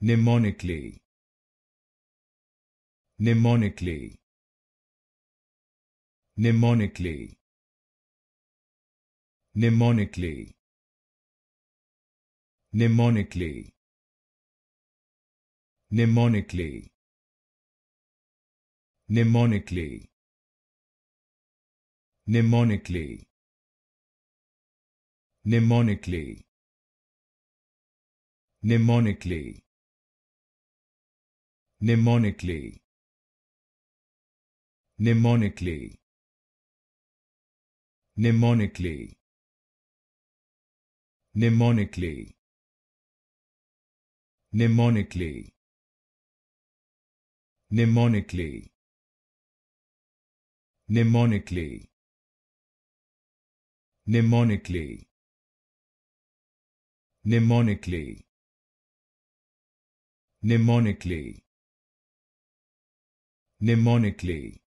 mnemonically mnemonically mnemonically mnemonically mnemonically mnemonically mnemonically mnemonically mnemonically mnemonically mnemonically mnemonically mnemonically mnemonically mnemonically mnemonically mnemonically mnemonically mnemonically mnemonically mnemonically